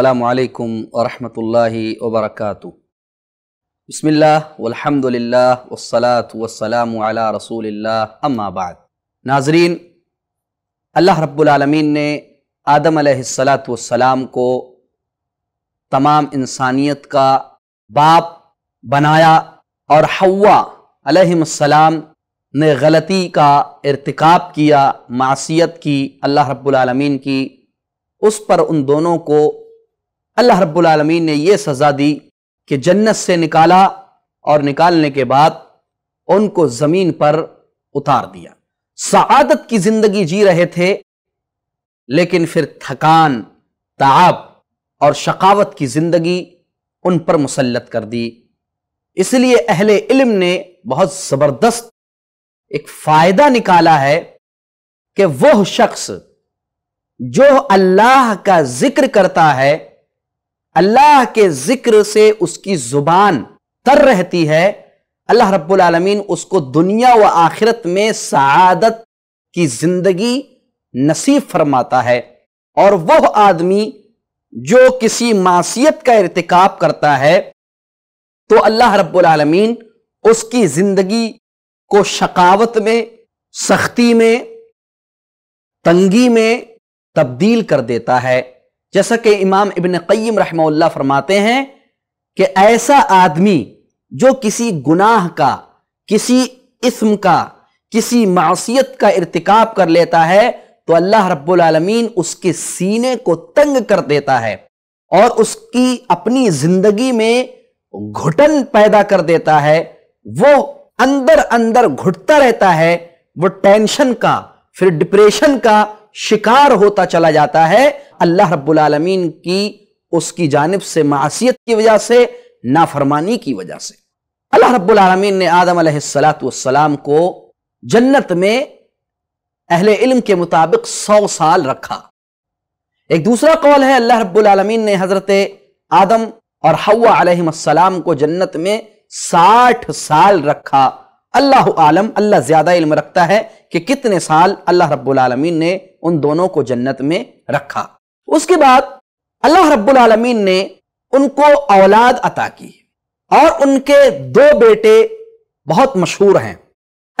अल्लाम वरहमतुल्लि वबरक बसमिल्लाम्दुलिल्लाह वसलात वसलाम अला रसूलिल्लाह अम्माबाद नाजरीन अल्लाह रब्बुलआलमीन ने आदम सलाम को तमाम इंसानियत का बाप बनाया और हवा अलैहिस्सलाम ने गलती का इरतकब किया मासीत की अल्लाह रब्बुलआलमीन की उस पर उन दोनों को अल्लाह रब्बुलमीन ने यह सज़ा दी कि जन्नत से निकाला और निकालने के बाद उनको ज़मीन पर उतार दिया सआदत की ज़िंदगी जी रहे थे लेकिन फिर थकान ताब और शकावत की ज़िंदगी उन पर मुसलत कर दी इसलिए अहले इल्म ने बहुत ज़बरदस्त एक फ़ायदा निकाला है कि वह शख्स जो अल्लाह का जिक्र करता है अल्लाह के जिक्र से उसकी जुबान तर रहती है अल्लाह रब्बुल आलमीन उसको दुनिया व आखिरत में सआदत की जिंदगी नसीब फरमाता है और वह आदमी जो किसी मासीत का इरतकब करता है तो अल्लाह रब्बुल आलमीन उसकी जिंदगी को शकावत में सख्ती में तंगी में तब्दील कर देता है जैसा कि इमाम इबन कईम रहमल्ला फरमाते हैं कि ऐसा आदमी जो किसी गुनाह का किसी इसम का किसी मासीत का इरतकब कर लेता है तो अल्लाह रब्बुल उसके सीने को तंग कर देता है और उसकी अपनी जिंदगी में घुटन पैदा कर देता है वो अंदर अंदर घुटता रहता है वो टेंशन का फिर डिप्रेशन का शिकार होता चला जाता है अल्लाह रब्बुल आलमीन की उसकी जानब से मासीत की वजह से नाफरमानी की वजह से अल्लाह रब्बुल आलमीन ने आदम सलाम को जन्नत में अहले इल्म के मुताबिक सौ साल रखा एक दूसरा कौल है अल्लाह रब्बुल आलमीन ने हजरत आदम और हवा आलम को जन्नत में साठ साल रखा अल्लाह आलम अल्लाह ज़्यादा इल्म रखता है कि कितने साल अल्लाह रब्बुल आलमीन ने उन दोनों को जन्नत में रखा उसके बाद अल्लाह रब्बुल आलमीन ने उनको औलाद अता की और उनके दो बेटे बहुत मशहूर हैं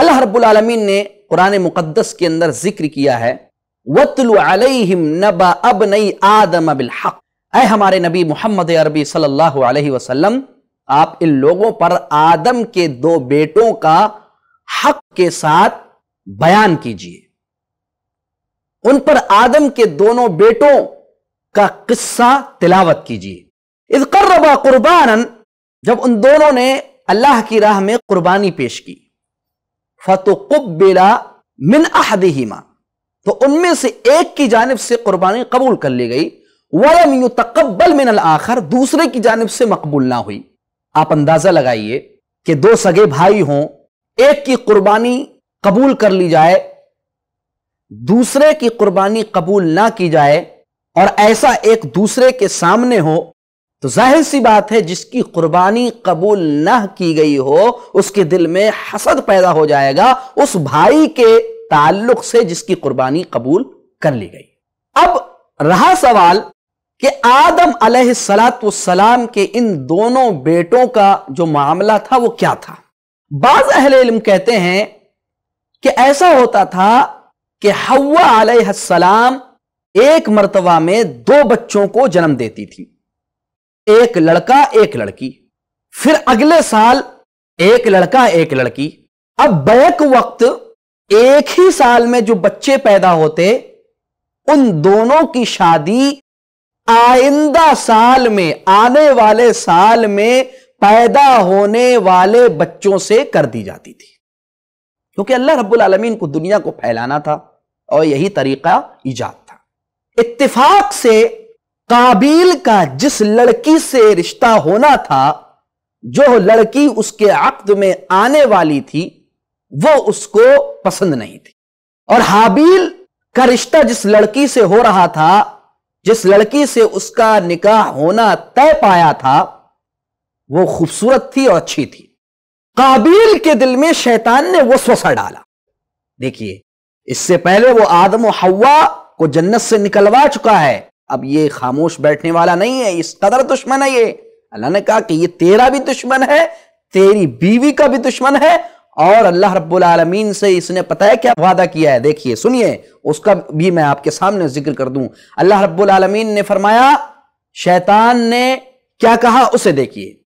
अल्लाह रब्बुल आलमीन ने कुरान मुकद्दस के अंदर जिक्र किया है वतलम नबा अब नई आदम बिल हक हमारे नबी मोहम्मद अरबी सल्लल्लाहु अलैहि वसल्लम आप इन लोगों पर आदम के दो बेटों का हक के साथ बयान कीजिए उन पर आदम के दोनों बेटों का किस्सा तिलावत कीजिए इस कर्रबा कुर्बान जब उन दोनों ने अल्लाह की राह में कुर्बानी पेश की फतुकबिला मिन अहदहीमा तो उनमें से एक की जानब से कुर्बानी कबूल कर ली गई वलम यू तकबल मिन आखर दूसरे की जानब से मकबूल ना हुई आप अंदाजा लगाइए कि दो सगे भाई हों एक की कुर्बानी कबूल कर ली जाए दूसरे की कुर्बानी कबूल ना की जाए और ऐसा एक दूसरे के सामने हो तो जाहिर सी बात है जिसकी कुर्बानी कबूल ना की गई हो उसके दिल में हसद पैदा हो जाएगा उस भाई के ताल्लुक से जिसकी कुर्बानी कबूल कर ली गई अब रहा सवाल कि आदम सलाम के इन दोनों बेटों का जो मामला था वो क्या था बाज अहल इल्म कहते हैं कि ऐसा होता था कि हवा सलाम एक मरतबा में दो बच्चों को जन्म देती थी एक लड़का एक लड़की फिर अगले साल एक लड़का एक लड़की अब बैक वक्त एक ही साल में जो बच्चे पैदा होते उन दोनों की शादी आइंदा साल में आने वाले साल में पैदा होने वाले बच्चों से कर दी जाती थी क्योंकि अल्लाह रब्बुल आलमीन को दुनिया को फैलाना था और यही तरीका ईजाद था इत्तिफाक से काबिल का जिस लड़की से रिश्ता होना था जो लड़की उसके अक्द में आने वाली थी वो उसको पसंद नहीं थी और हाबील का रिश्ता जिस लड़की से हो रहा था जिस लड़की से उसका निकाह होना तय पाया था वो खूबसूरत थी और अच्छी थी काबिल के दिल में शैतान ने वो सोसा डाला देखिए इससे पहले वो आदम हवा को जन्नत से निकलवा चुका है अब ये खामोश बैठने वाला नहीं है इस कदर दुश्मन है ये अल्लाह ने कहा कि ये तेरा भी दुश्मन है तेरी बीवी का भी दुश्मन है और अल्लाह रब्बुल आलमीन से इसने पता है क्या वादा किया है देखिए सुनिए उसका भी मैं आपके सामने जिक्र कर दूं अल्लाह रब्बुल ने फरमाया शैतान ने क्या कहा उसे देखिए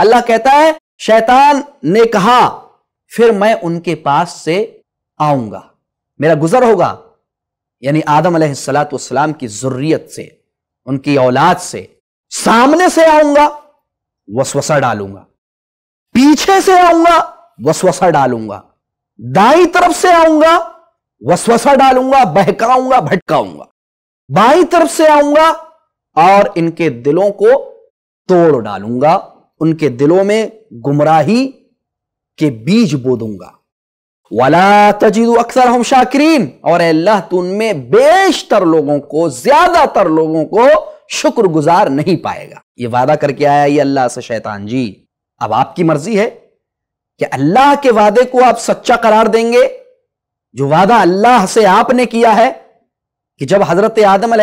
अल्लाह कहता है शैतान ने कहा फिर मैं उनके पास से आऊंगा मेरा गुजर होगा यानी आदम सलाम की जरूरीत से उनकी औलाद से सामने से आऊंगा वसवसा डालूंगा पीछे से आऊंगा वसवसा डालूंगा दाई तरफ से आऊंगा वसवसा डालूंगा बहकाऊंगा भटकाऊंगा बाई तरफ से आऊंगा और इनके दिलों को तोड़ डालूंगा उनके दिलों में गुमराही के बीज बो दूंगा तजीद अक्सर हम शाकरीन और अल्लाह तुम उनमें बेशतर लोगों को ज्यादातर लोगों को शुक्रगुजार नहीं पाएगा ये वादा करके आया ये अल्लाह से शैतान जी अब आपकी मर्जी है कि अल्लाह के वादे को आप सच्चा करार देंगे जो वादा अल्लाह से आपने किया है कि जब हजरत आदम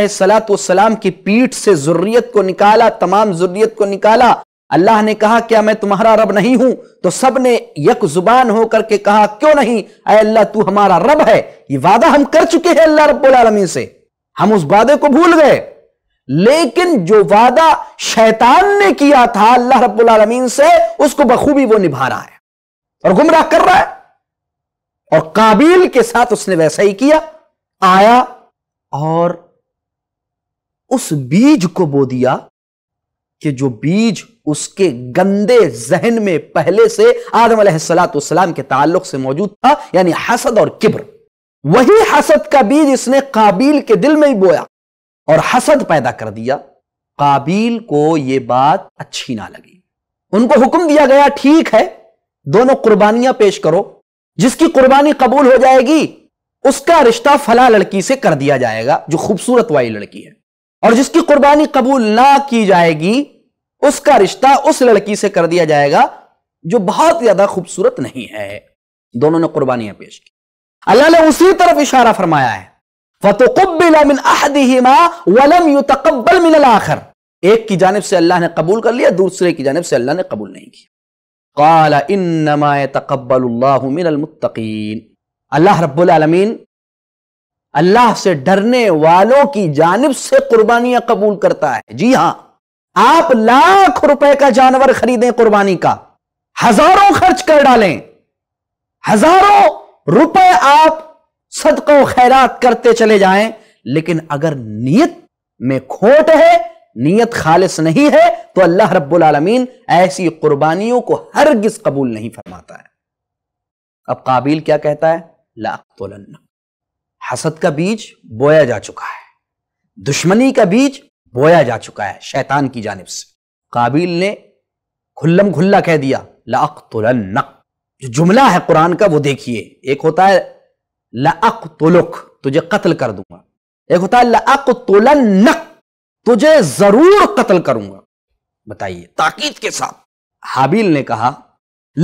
सलाम की पीठ से जुर्रियत को निकाला तमाम जुर्रियत को निकाला अल्लाह ने कहा क्या मैं तुम्हारा रब नहीं हूं तो सब ने यक जुबान होकर के कहा क्यों नहीं अः अल्लाह तू हमारा रब है ये वादा हम कर चुके हैं अल्लाह रब्बुल से हम उस वादे को भूल गए लेकिन जो वादा शैतान ने किया था अल्लाह रबीन से उसको बखूबी वो निभा रहा है और गुमराह कर रहा है और काबिल के साथ उसने वैसा ही किया आया और उस बीज को बो दिया कि जो बीज उसके गंदे जहन में पहले से आदम सलाम के ताल्लुक से मौजूद था यानी हसद और किब्र वही हसद का बीज इसने काबिल के दिल में ही बोया और हसद पैदा कर दिया काबिल को यह बात अच्छी ना लगी उनको हुक्म दिया गया ठीक है दोनों कुर्बानियां पेश करो जिसकी कुर्बानी कबूल हो जाएगी उसका रिश्ता फला लड़की से कर दिया जाएगा जो खूबसूरत वाली लड़की है और जिसकी कुर्बानी कबूल ना की जाएगी उसका रिश्ता उस लड़की से कर दिया जाएगा जो बहुत ज्यादा खूबसूरत नहीं है दोनों ने कुर्बानियां पेश की अल्लाह ने उसी तरफ इशारा फरमाया है वलम आखर एक की जानब से अल्लाह ने कबूल कर लिया दूसरे की जानब से अल्लाह ने कबूल नहीं किया काला अल्लाह रब्बुल रबालमीन अल्लाह से डरने वालों की जानब से कुर्बानियां कबूल करता है जी हां आप लाख रुपए का जानवर खरीदें कुर्बानी का हजारों खर्च कर डालें हजारों रुपए आप सदको खैरात करते चले जाएं लेकिन अगर नीयत में खोट है नीयत खालिस नहीं है तो अल्लाह रब्बुल आलमीन ऐसी कुर्बानियों को हरगिज कबूल नहीं फरमाता है अब काबिल क्या कहता है लाख तोलन्ना हसद का बीज बोया जा चुका है दुश्मनी का बीज बोया जा चुका है शैतान की जानब से काबिल ने खुल्लम खुल्ला कह दिया लाक जो जुमला है कुरान का वो देखिए एक होता है लाक तुलुक तुझे कत्ल कर दूंगा एक होता है लाक नक तुझे जरूर कत्ल करूंगा बताइए ताकीद के साथ हाबिल ने कहा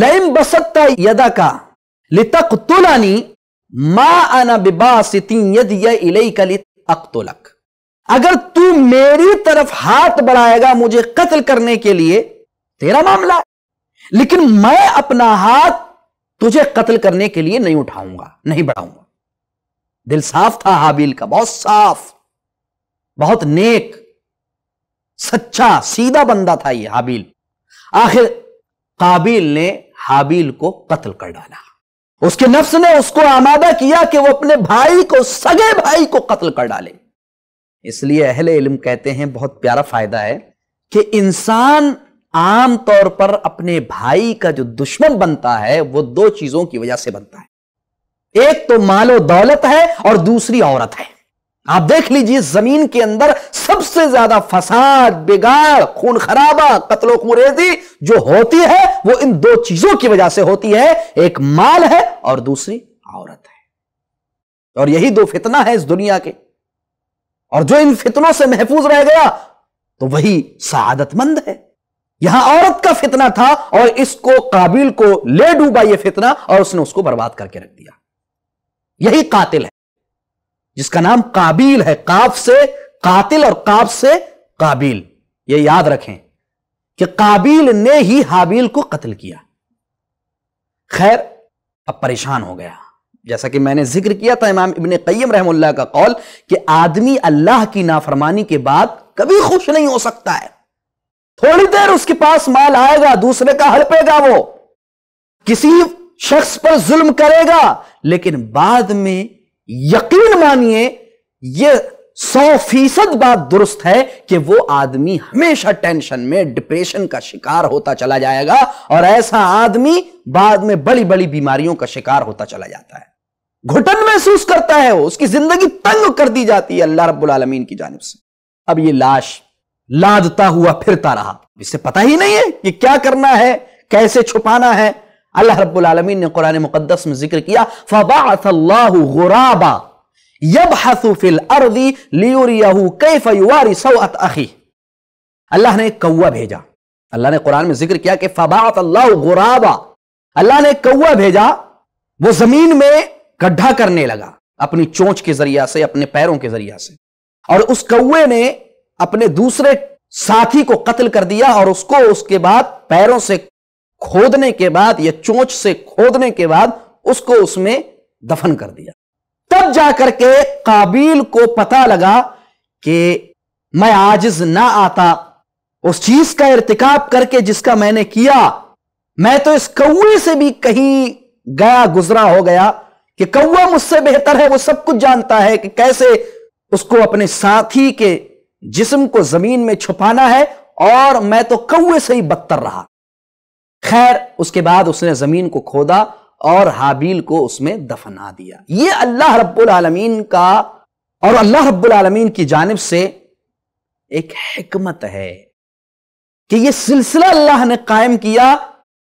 लम बसत यदा का लितक तुलानी मा अना अक्तुलक अगर तू मेरी तरफ हाथ बढ़ाएगा मुझे कत्ल करने के लिए तेरा मामला है लेकिन मैं अपना हाथ तुझे कत्ल करने के लिए नहीं उठाऊंगा नहीं बढ़ाऊंगा दिल साफ था हाबिल का बहुत साफ बहुत नेक सच्चा सीधा बंदा था ये हाबिल आखिर काबिल ने हाबिल को कत्ल कर डाला उसके नफ्स ने उसको आमादा किया कि वो अपने भाई को सगे भाई को कत्ल कर डाले इसलिए अहले इल्म कहते हैं बहुत प्यारा फायदा है कि इंसान आम तौर पर अपने भाई का जो दुश्मन बनता है वो दो चीजों की वजह से बनता है एक तो मालो दौलत है और दूसरी औरत है आप देख लीजिए जमीन के अंदर सबसे ज्यादा फसाद बिगाड़ खून खराबा कत्लो कुरेजी जो होती है वो इन दो चीजों की वजह से होती है एक माल है और दूसरी औरत है और यही दो फितना है इस दुनिया के और जो इन फितनों से महफूज रह गया तो वही सआदतमंद है यहां औरत का फितना था और इसको काबिल को ले डूबा यह फितना और उसने उसको बर्बाद करके रख दिया यही कातिल है जिसका नाम काबिल है काफ से कातिल और काफ से काबिल यह याद रखें कि काबिल ने ही हाबिल को कत्ल किया खैर अब परेशान हो गया जैसा कि मैंने जिक्र किया था इमाम इबन कैम रहमुल्ला का कौल कि आदमी अल्लाह की नाफरमानी के बाद कभी खुश नहीं हो सकता है थोड़ी देर उसके पास माल आएगा दूसरे का हड़पेगा वो किसी शख्स पर जुल्म करेगा लेकिन बाद में यकीन मानिए यह सौ फीसद बात दुरुस्त है कि वो आदमी हमेशा टेंशन में डिप्रेशन का शिकार होता चला जाएगा और ऐसा आदमी बाद में बड़ी बड़ी बीमारियों का शिकार होता चला जाता है घुटन महसूस करता है वो उसकी जिंदगी तंग कर दी जाती है अल्लाह रब्बुल आलमीन की जानब से अब ये लाश लादता हुआ फिरता रहा इसे पता ही नहीं है कि क्या करना है कैसे छुपाना है अल्लाह रब्बुल आलमीन ने कुरान मुकद्दस में जिक्र किया फबाथ गुराबा यब हसूफिल अर्दी लियोरियाहू अखी अल्लाह ने कौआ भेजा अल्लाह ने कुरान में जिक्र किया कि फबात अल्लाह गुराबा अल्लाह ने कौआ भेजा वो जमीन में गड्ढा करने लगा अपनी चोंच के जरिया से अपने पैरों के जरिया से और उस कौए ने अपने दूसरे साथी को कत्ल कर दिया और उसको उसके बाद पैरों से खोदने के बाद या चोंच से खोदने के बाद उसको उसमें दफन कर दिया तब जाकर के काबिल को पता लगा कि मैं आजिज ना आता उस चीज का इरतिकाब करके जिसका मैंने किया मैं तो इस कौए से भी कहीं गया गुजरा हो गया कि कौआ मुझसे बेहतर है वो सब कुछ जानता है कि कैसे उसको अपने साथी के जिस्म को जमीन में छुपाना है और मैं तो कौए से ही बदतर रहा खैर उसके बाद उसने जमीन को खोदा और हाबील को उसमें दफना दिया ये अल्लाह रब्बुल आलमीन का और अल्लाह रब्बुल आलमीन की जानब से एक हिकमत है कि ये सिलसिला अल्लाह ने कायम किया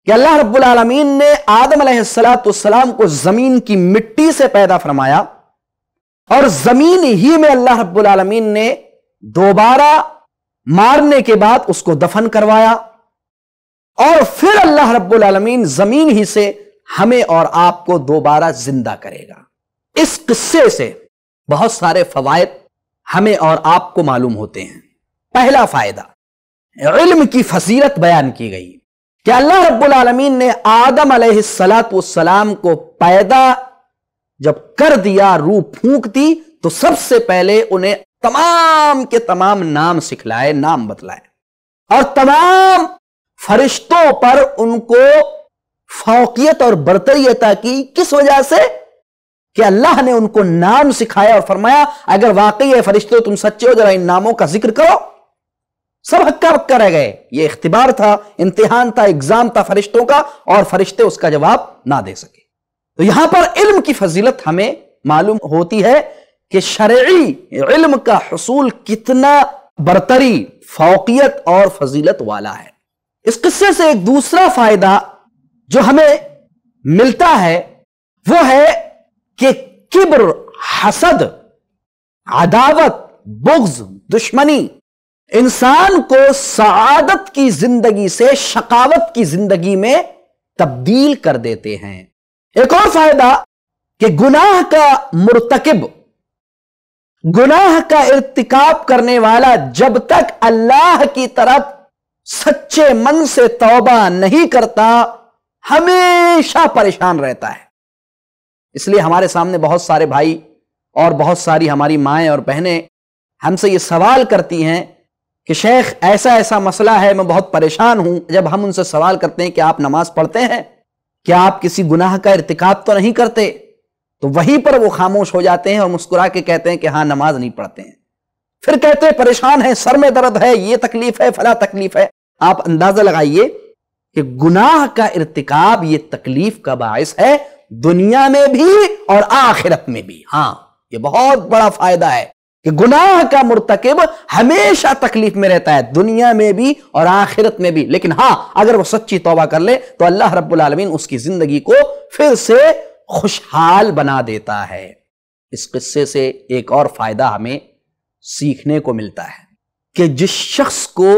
कि अल्लाह रब्बुल आलमीन ने आदम सलाम को जमीन की मिट्टी से पैदा फरमाया और जमीन ही में अल्लाह रब्बुल आलमीन ने दोबारा मारने के बाद उसको दफन करवाया और फिर अल्लाह रब्बुल आलमीन जमीन ही से हमें और आपको दोबारा जिंदा करेगा इस किस्से से बहुत सारे फवायद हमें और आपको मालूम होते हैं पहला फायदा इल्म की फसीरत बयान की गई कि अल्लाह रब्बुल आलमीन ने आदम सलाम को पैदा जब कर दिया रूह फूंक दी तो सबसे पहले उन्हें तमाम के तमाम नाम सिखलाए नाम बतलाए और तमाम फरिश्तों पर उनको फौकियत और बरतरीता की किस वजह से कि अल्लाह ने उनको नाम सिखाया और फरमाया अगर वाकई है फरिश्ते तुम सच्चे हो जरा इन नामों का जिक्र करो सब हक्का बक्का रह गए ये इख्तिबार था इम्तिहान था एग्जाम था फरिश्तों का और फरिश्ते उसका जवाब ना दे सके तो यहां पर इल्म की फजीलत हमें मालूम होती है कि शर्य इल्म का हसूल कितना बरतरी फौकियत और फजीलत वाला है इस किस्से से एक दूसरा फायदा जो हमें मिलता है वो है कि किब्र हसद अदावत बुग्ज दुश्मनी इंसान को सआदत की जिंदगी से शकावत की जिंदगी में तब्दील कर देते हैं एक और फायदा कि गुनाह का मुर्तकब गुनाह का इर्तिकाब करने वाला जब तक अल्लाह की तरफ सच्चे मन से तौबा नहीं करता हमेशा परेशान रहता है इसलिए हमारे सामने बहुत सारे भाई और बहुत सारी हमारी माएं और बहनें हमसे ये सवाल करती हैं कि शेख ऐसा ऐसा मसला है मैं बहुत परेशान हूं जब हम उनसे सवाल करते हैं कि आप नमाज पढ़ते हैं क्या आप किसी गुनाह का इरतकब तो नहीं करते तो वहीं पर वो खामोश हो जाते हैं और मुस्कुरा के कहते हैं कि हाँ नमाज नहीं पढ़ते हैं फिर कहते हैं परेशान है सर में दर्द है ये तकलीफ है फला तकलीफ है आप अंदाजा लगाइए कि गुनाह का इरतिकाब ये तकलीफ का बायस है दुनिया में भी और आखिरत में भी हां ये बहुत बड़ा फायदा है कि गुनाह का मुर्तकब हमेशा तकलीफ में रहता है दुनिया में भी और आखिरत में भी लेकिन हां अगर वह सच्ची तोबा कर ले तो अल्लाह रब्बुल आलमीन उसकी जिंदगी को फिर से खुशहाल बना देता है इस किस्से से एक और फायदा हमें सीखने को मिलता है कि जिस शख्स को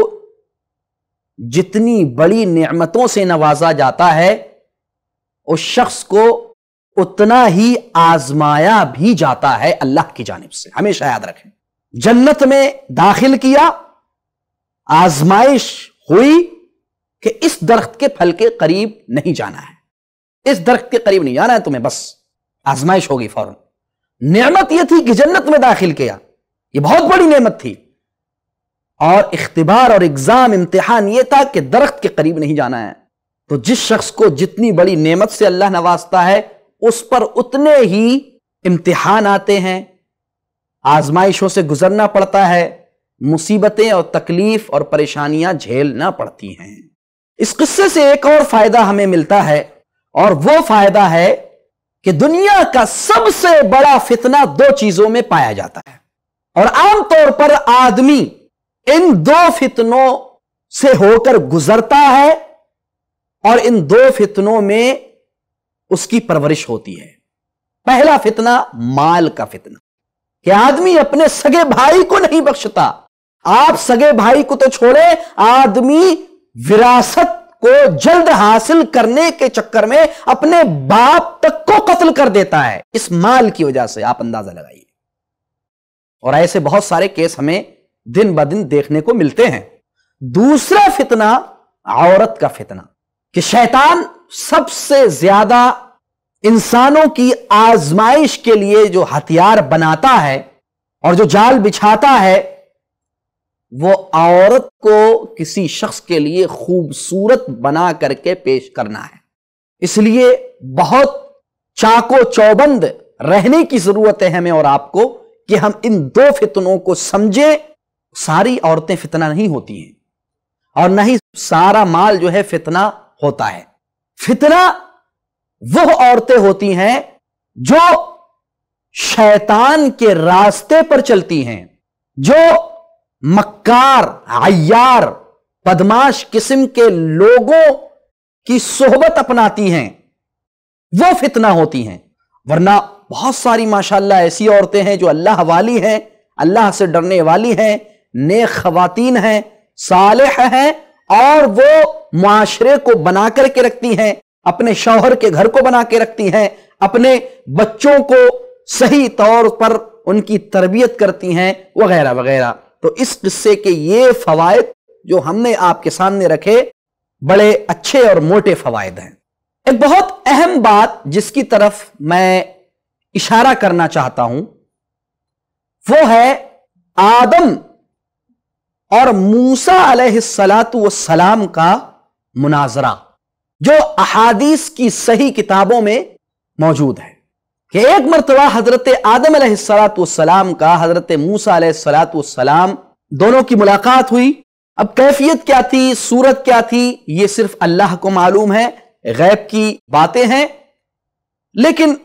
जितनी बड़ी नेमतों से नवाजा जाता है उस शख्स को उतना ही आजमाया भी जाता है अल्लाह की जानब से हमेशा याद रखें जन्नत में दाखिल किया आजमाइश हुई कि इस दरख्त के फल के करीब नहीं जाना है इस दरख्त के करीब नहीं जाना है तुम्हें बस आजमाइश होगी फौरन नेमत यह थी कि जन्नत में दाखिल किया यह बहुत बड़ी नेमत थी और इख्तबार और एग्जाम इम्तिहान ये था कि दरख्त के करीब नहीं जाना है तो जिस शख्स को जितनी बड़ी नेमत से अल्लाह नवाजता है उस पर उतने ही इम्तिहान आते हैं आजमाइशों से गुजरना पड़ता है मुसीबतें और तकलीफ और परेशानियां झेलना पड़ती हैं इस किस्से से एक और फायदा हमें मिलता है और वो फायदा है कि दुनिया का सबसे बड़ा फितना दो चीजों में पाया जाता है और आमतौर पर आदमी इन दो फितनों से होकर गुजरता है और इन दो फितनों में उसकी परवरिश होती है पहला फितना माल का फितना कि आदमी अपने सगे भाई को नहीं बख्शता आप सगे भाई को तो छोड़े आदमी विरासत को जल्द हासिल करने के चक्कर में अपने बाप तक को कत्ल कर देता है इस माल की वजह से आप अंदाजा लगाइए और ऐसे बहुत सारे केस हमें दिन ब दिन देखने को मिलते हैं दूसरा फितना औरत का फितना कि शैतान सबसे ज्यादा इंसानों की आजमाइश के लिए जो हथियार बनाता है और जो जाल बिछाता है वो औरत को किसी शख्स के लिए खूबसूरत बना करके पेश करना है इसलिए बहुत चाको चौबंद रहने की जरूरत है हमें और आपको कि हम इन दो फितनों को समझें सारी औरतें फितना नहीं होती हैं और ना ही सारा माल जो है फितना होता है फितना वह औरतें होती हैं जो शैतान के रास्ते पर चलती हैं जो मक्कार अयार बदमाश किस्म के लोगों की सोहबत अपनाती हैं वो फितना होती हैं वरना बहुत सारी माशाल्लाह ऐसी औरतें हैं जो अल्लाह वाली हैं अल्लाह से डरने वाली हैं नेक खवतिन हैं सालह हैं और वो माशरे को बना करके रखती हैं अपने शौहर के घर को बना के रखती हैं अपने बच्चों को सही तौर पर उनकी तरबियत करती हैं वगैरह वगैरह तो इस किस्से के ये फवायद जो हमने आपके सामने रखे बड़े अच्छे और मोटे फवायद हैं एक बहुत अहम बात जिसकी तरफ मैं इशारा करना चाहता हूं वो है आदम और मूसा सलाम का मुनाजरा जो अहादीस की सही किताबों में मौजूद है कि एक मरतबा हजरत आदम सलाम का हजरत मूसा सलाम दोनों की मुलाकात हुई अब कैफियत क्या थी सूरत क्या थी ये सिर्फ अल्लाह को मालूम है गैब की बातें हैं लेकिन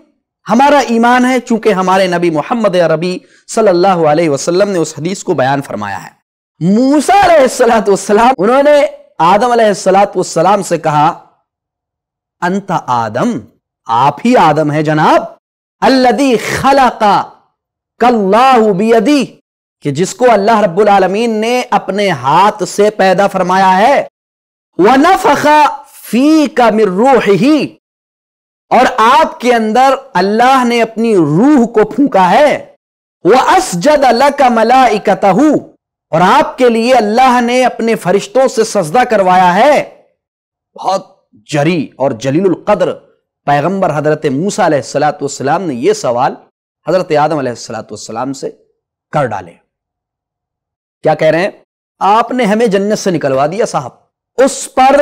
हमारा ईमान है चूंकि हमारे नबी मोहम्मद अरबी सल्लल्लाहु अलैहि वसल्लम ने उस हदीस को बयान फरमाया है मूसा उन्होंने आदम सलाम से कहा अंत आदम आप ही आदम है जनाब अल्लदी खला का कि जिसको अल्लाह रब्बुल आलमीन ने अपने हाथ से पैदा फरमाया है वह नफा फी का मिर्रूह ही और आपके अंदर अल्लाह ने अपनी रूह को फूका है वह असजद अल्लाह का मला हूं और आपके लिए अल्लाह ने अपने फरिश्तों से सजदा करवाया है बहुत जरी और जलील कदर पैगंबर हजरत मूसा सलाम ने यह सवाल हजरत आदम सलाम से कर डाले क्या कह रहे हैं आपने हमें जन्नत से निकलवा दिया साहब उस पर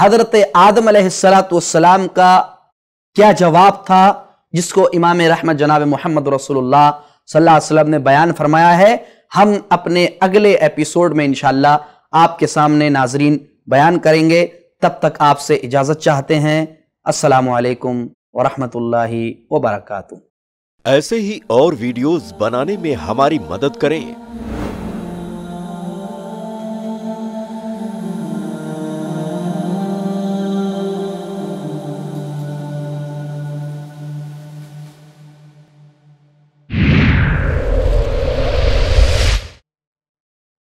हजरत आदम सलाम का क्या जवाब था जिसको इमाम रहमत जनाब मोहम्मद रसूलुल्लाह सल्लल्लाहु अलैहि वसल्लम ने बयान फरमाया है हम अपने अगले एपिसोड में इंशाल्लाह आपके सामने नाजरीन बयान करेंगे तब तक आपसे इजाज़त चाहते हैं असलकम वरहमतुल्ला वबरक ऐसे ही और वीडियोस बनाने में हमारी मदद करें